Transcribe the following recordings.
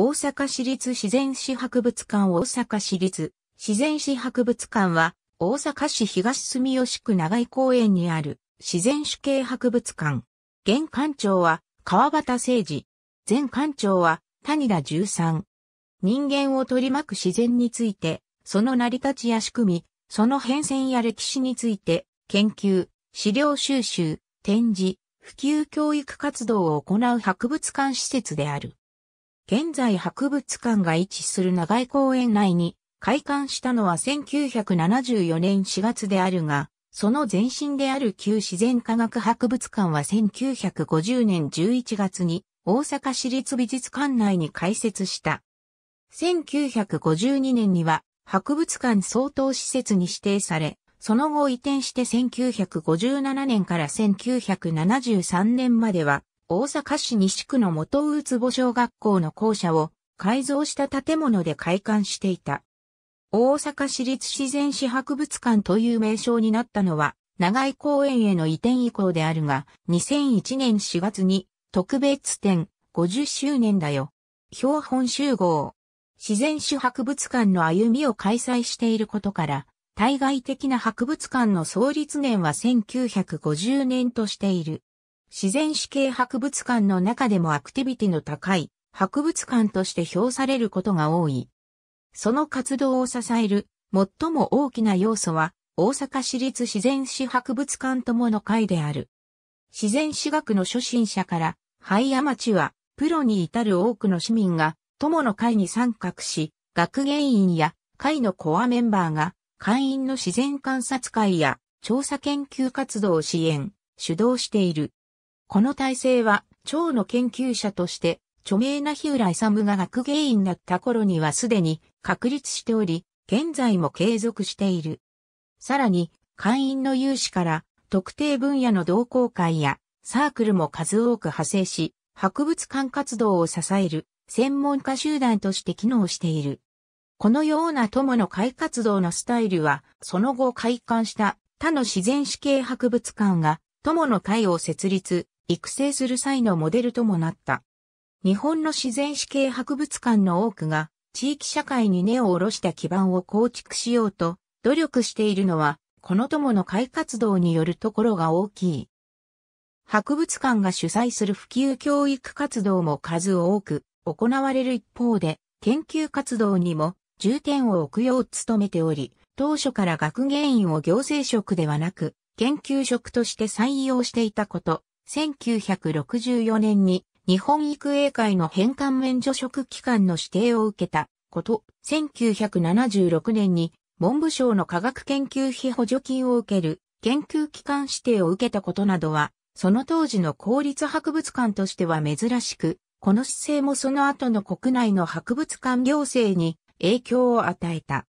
大阪市立自然史博物館大阪市立自然史博物館は大阪市東住吉区長井公園にある自然史系博物館。現館長は川端誠二。前館長は谷田十三。人間を取り巻く自然について、その成り立ちや仕組み、その変遷や歴史について、研究、資料収集、展示、普及教育活動を行う博物館施設である。現在博物館が位置する長井公園内に開館したのは1974年4月であるが、その前身である旧自然科学博物館は1950年11月に大阪市立美術館内に開設した。1952年には博物館相当施設に指定され、その後移転して1957年から1973年までは大阪市西区の元大坪小学校の校舎を改造した建物で開館していた。大阪市立自然史博物館という名称になったのは、長井公園への移転以降であるが、2001年4月に特別展50周年だよ。標本集合。自然史博物館の歩みを開催していることから、対外的な博物館の創立年は1950年としている。自然史系博物館の中でもアクティビティの高い博物館として評されることが多い。その活動を支える最も大きな要素は大阪市立自然史博物館友の会である。自然史学の初心者からハイアマチュア、プロに至る多くの市民が友の会に参画し、学芸員や会のコアメンバーが会員の自然観察会や調査研究活動を支援、主導している。この体制は、蝶の研究者として、著名な日浦勇が学芸員だった頃にはすでに確立しており、現在も継続している。さらに、会員の有志から、特定分野の同好会やサークルも数多く派生し、博物館活動を支える専門家集団として機能している。このような友の会活動のスタイルは、その後開館した他の自然史系博物館が友の会を設立、育成する際のモデルともなった。日本の自然史系博物館の多くが地域社会に根を下ろした基盤を構築しようと努力しているのは、この友の会活動によるところが大きい。博物館が主催する普及教育活動も数多く行われる一方で、研究活動にも重点を置くよう努めており、当初から学芸員を行政職ではなく、研究職として採用していたこと、1964年に日本育英会の返還免除職機関の指定を受けたこと、1976年に文部省の科学研究費補助金を受ける研究機関指定を受けたことなどは、その当時の公立博物館としては珍しく、この姿勢もその後の国内の博物館行政に影響を与えた。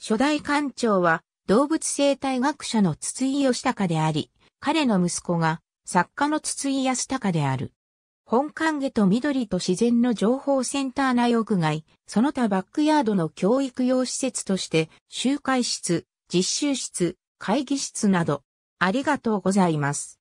初代館長は動物生態学者の筒井義隆であり、彼の息子が作家の筒井康隆である。本館下と緑と自然の情報センター内屋外、その他バックヤードの教育用施設として、集会室、実習室、会議室など、ありがとうございます。